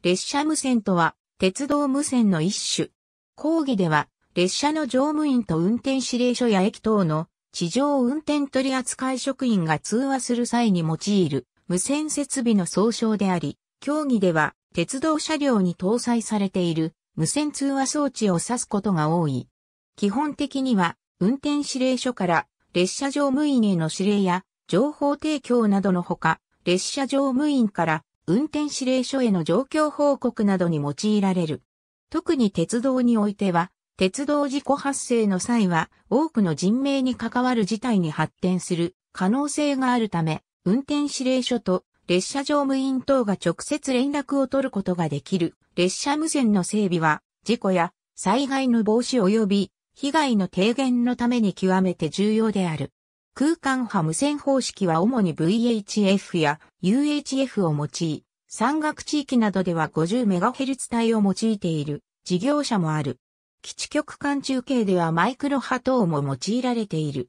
列車無線とは、鉄道無線の一種。講義では、列車の乗務員と運転指令所や駅等の地上運転取扱職員が通話する際に用いる無線設備の総称であり、競技では鉄道車両に搭載されている無線通話装置を指すことが多い。基本的には運転指令所から列車乗務員への指令や情報提供などのほか、列車乗務員から運転指令所への状況報告などに用いられる。特に鉄道においては、鉄道事故発生の際は多くの人命に関わる事態に発展する可能性があるため、運転指令書と列車乗務員等が直接連絡を取ることができる列車無線の整備は事故や災害の防止及び被害の低減のために極めて重要である。空間波無線方式は主に VHF や UHF を用い、山岳地域などでは 50MHz 帯を用いている事業者もある。基地局間中継ではマイクロ波等も用いられている。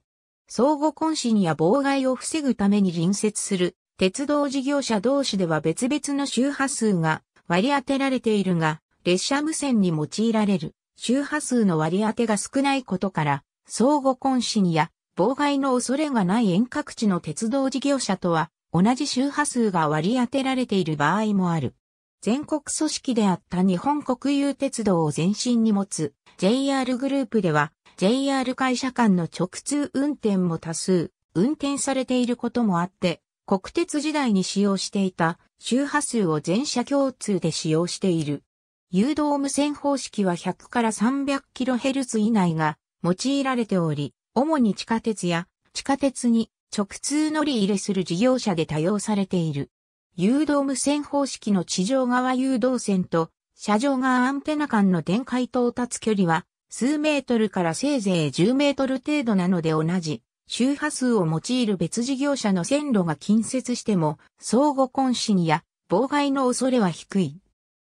相互混信や妨害を防ぐために隣接する鉄道事業者同士では別々の周波数が割り当てられているが、列車無線に用いられる周波数の割り当てが少ないことから、相互混信や妨害の恐れがない遠隔地の鉄道事業者とは、同じ周波数が割り当てられている場合もある。全国組織であった日本国有鉄道を前身に持つ JR グループでは JR 会社間の直通運転も多数運転されていることもあって国鉄時代に使用していた周波数を全社共通で使用している。誘導無線方式は100から 300kHz 以内が用いられており、主に地下鉄や地下鉄に直通乗り入れする事業者で多用されている。誘導無線方式の地上側誘導線と車上側アンテナ間の電解到達距離は数メートルからせいぜい10メートル程度なので同じ周波数を用いる別事業者の線路が近接しても相互混信や妨害の恐れは低い。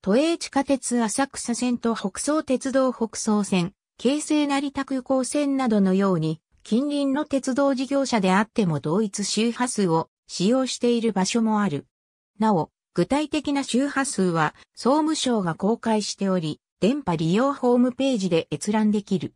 都営地下鉄浅草線と北総鉄道北総線、京成成田空港線などのように、近隣の鉄道事業者であっても同一周波数を使用している場所もある。なお、具体的な周波数は総務省が公開しており、電波利用ホームページで閲覧できる。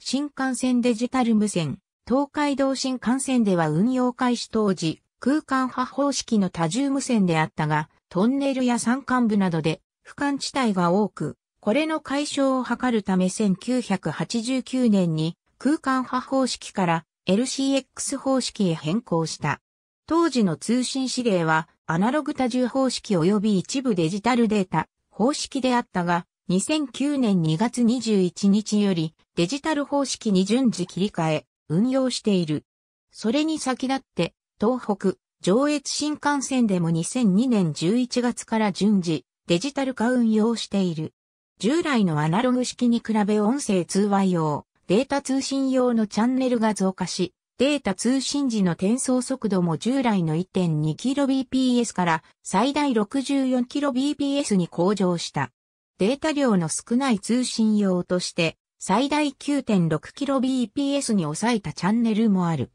新幹線デジタル無線、東海道新幹線では運用開始当時、空間波方式の多重無線であったが、トンネルや山間部などで、俯瞰地帯が多く、これの解消を図るため1989年に空間波方式から LCX 方式へ変更した。当時の通信指令はアナログ多重方式及び一部デジタルデータ方式であったが、2009年2月21日よりデジタル方式に順次切り替え運用している。それに先立って東北上越新幹線でも2002年11月から順次デジタル化運用している。従来のアナログ式に比べ音声通話用、データ通信用のチャンネルが増加し、データ通信時の転送速度も従来の 1.2kbps から最大 64kbps に向上した。データ量の少ない通信用として最大 9.6kbps に抑えたチャンネルもある。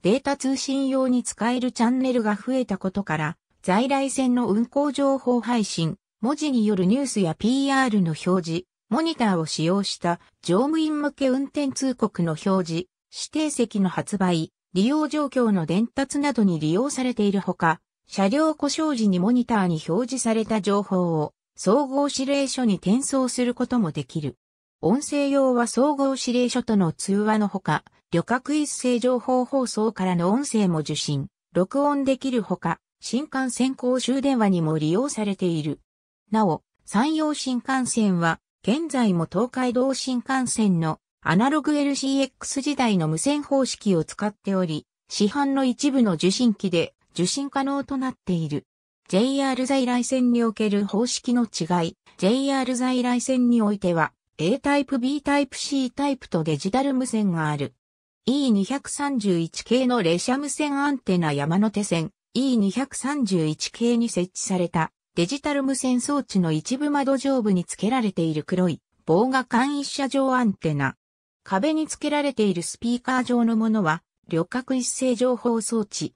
データ通信用に使えるチャンネルが増えたことから在来線の運行情報配信、文字によるニュースや PR の表示、モニターを使用した乗務員向け運転通告の表示、指定席の発売、利用状況の伝達などに利用されているほか、車両故障時にモニターに表示された情報を総合指令書に転送することもできる。音声用は総合指令書との通話のほか、旅客一斉情報放送からの音声も受信、録音できるほか、新幹線公衆電話にも利用されている。なお、山陽新幹線は、現在も東海道新幹線のアナログ LCX 時代の無線方式を使っており、市販の一部の受信機で受信可能となっている。JR 在来線における方式の違い、JR 在来線においては、A タイプ、B タイプ、C タイプとデジタル無線がある。E231 系の列車無線アンテナ山手線、E231 系に設置されたデジタル無線装置の一部窓上部に付けられている黒い棒が簡易車上アンテナ。壁に付けられているスピーカー状のものは、旅客一斉情報装置。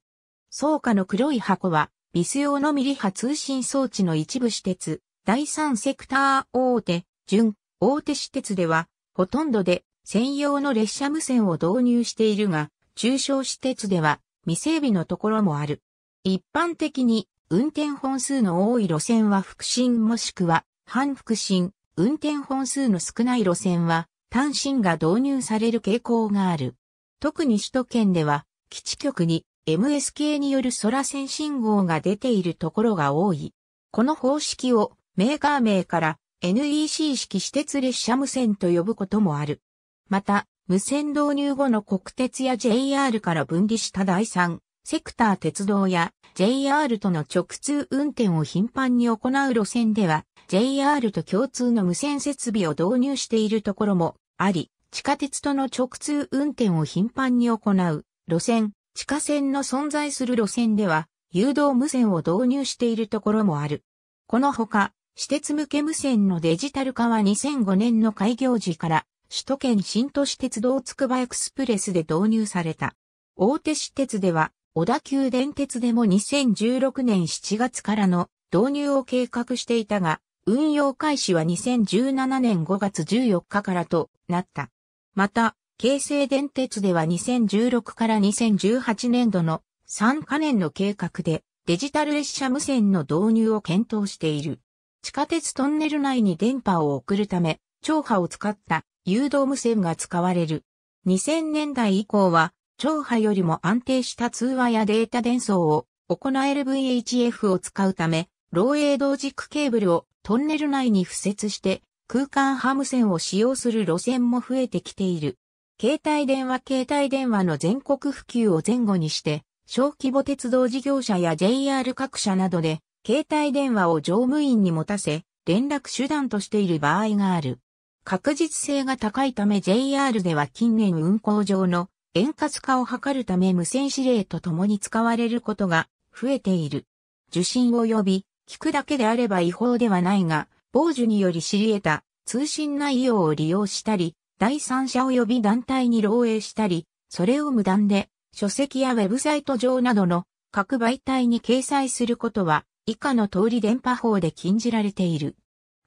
倉下の黒い箱は、ビス用のミリ波通信装置の一部私鉄、第三セクター大手、準、大手私鉄では、ほとんどで専用の列車無線を導入しているが、中小私鉄では未整備のところもある。一般的に運転本数の多い路線は副審もしくは反副審、運転本数の少ない路線は単身が導入される傾向がある。特に首都圏では基地局に MSK による空線信号が出ているところが多い。この方式をメーカー名から NEC 式私鉄列車無線と呼ぶこともある。また、無線導入後の国鉄や JR から分離した第3、セクター鉄道や JR との直通運転を頻繁に行う路線では JR と共通の無線設備を導入しているところもあり、地下鉄との直通運転を頻繁に行う路線、地下線の存在する路線では誘導無線を導入しているところもある。このほか、私鉄向け無線のデジタル化は2005年の開業時から首都圏新都市鉄道つくばエクスプレスで導入された。大手私鉄では小田急電鉄でも2016年7月からの導入を計画していたが、運用開始は2017年5月14日からとなった。また、京成電鉄では2016から2018年度の3カ年の計画でデジタル列車無線の導入を検討している。地下鉄トンネル内に電波を送るため、超波を使った誘導無線が使われる。2000年代以降は超波よりも安定した通話やデータ伝送を行える VHF を使うため、漏洩同軸ケーブルをトンネル内に付設して空間ハム線を使用する路線も増えてきている。携帯電話携帯電話の全国普及を前後にして、小規模鉄道事業者や JR 各社などで、携帯電話を乗務員に持たせ、連絡手段としている場合がある。確実性が高いため JR では近年運行上の円滑化を図るため無線指令と共に使われることが増えている。受信及び聞くだけであれば違法ではないが、傍受により知り得た通信内容を利用したり、第三者及び団体に漏洩したり、それを無断で書籍やウェブサイト上などの各媒体に掲載することは以下の通り電波法で禁じられている。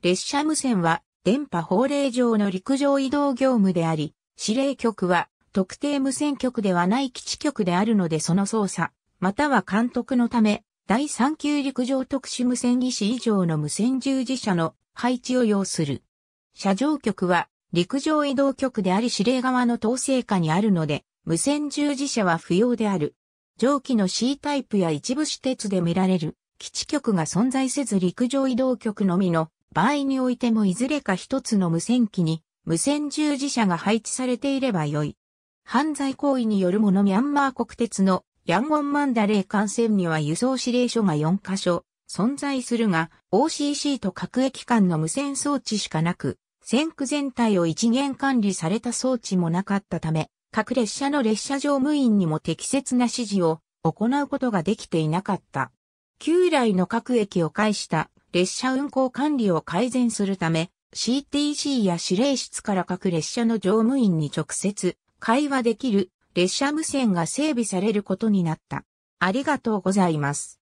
列車無線は電波法令上の陸上移動業務であり、指令局は特定無線局ではない基地局であるのでその操作、または監督のため、第3級陸上特殊無線技師以上の無線従事者の配置を要する。車上局は陸上移動局であり指令側の統制下にあるので、無線従事者は不要である。上記の C タイプや一部私鉄で見られる基地局が存在せず陸上移動局のみの場合においてもいずれか一つの無線機に無線従事者が配置されていればよい。犯罪行為によるものミャンマー国鉄のヤンゴンマンダレー幹線には輸送指令所が4カ所存在するが OCC と各駅間の無線装置しかなく線区全体を一元管理された装置もなかったため各列車の列車乗務員にも適切な指示を行うことができていなかった。旧来の各駅を介した列車運行管理を改善するため CTC や指令室から各列車の乗務員に直接会話できる列車無線が整備されることになった。ありがとうございます。